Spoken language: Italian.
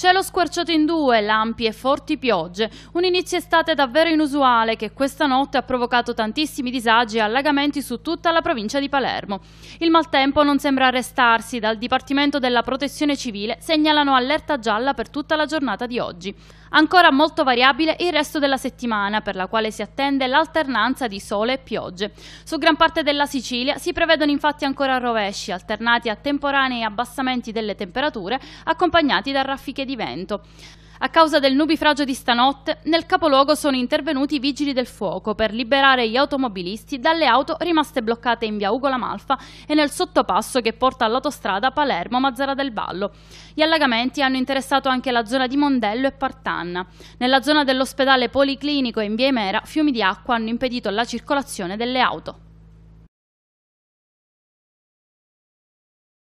Cielo squarciato in due, lampi e forti piogge. Un inizio estate davvero inusuale che questa notte ha provocato tantissimi disagi e allagamenti su tutta la provincia di Palermo. Il maltempo non sembra arrestarsi. dal Dipartimento della Protezione Civile segnalano allerta gialla per tutta la giornata di oggi. Ancora molto variabile il resto della settimana, per la quale si attende l'alternanza di sole e piogge. Su gran parte della Sicilia si prevedono infatti ancora rovesci, alternati a temporanei abbassamenti delle temperature, accompagnati da raffiche di di vento. A causa del nubifragio di stanotte, nel capoluogo sono intervenuti i vigili del fuoco per liberare gli automobilisti dalle auto rimaste bloccate in via Ugo La e nel sottopasso che porta all'autostrada Palermo-Mazzara del Vallo. Gli allagamenti hanno interessato anche la zona di Mondello e Partanna. Nella zona dell'ospedale policlinico in via Emera, fiumi di acqua hanno impedito la circolazione delle auto.